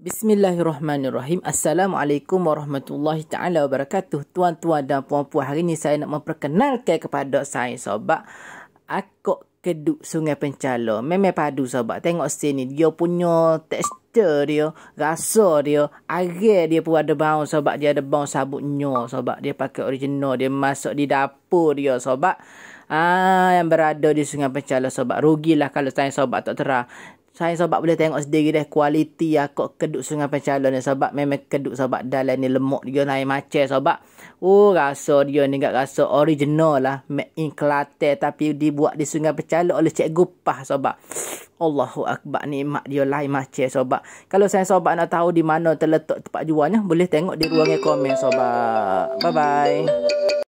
Bismillahirrahmanirrahim. Assalamualaikum warahmatullahi taala wabarakatuh. Tuan-tuan dan puan-puan, hari ini saya nak memperkenalkan kepada saya sobat akok keduk Sungai Pencala. Memang padu sobat. Tengok sini dia punya tekstur dia, rasa dia, air dia pun ada bau sobat. Dia ada bau sabut nyor sobat. Dia pakai original, dia masuk di dapur dia sobat. Ah yang berada di Sungai Pencala sobat. Rugilah kalau saya sobat tak terang. Saya sebab boleh tengok sendiri dah kualiti akok lah keduk sungai pencalon ni sebab memang keduk sebab dalam ni lemak dia naik macam sebab oh rasa dia ni gak rasa original lah made in Kelate tapi dibuat di sungai pencalon oleh cikgu Pah sebab Allahu akbar ni mak dia lain macam sebab kalau saya sebab nak tahu di mana terletak tempat jualnya boleh tengok di ruangnya komen sebab bye bye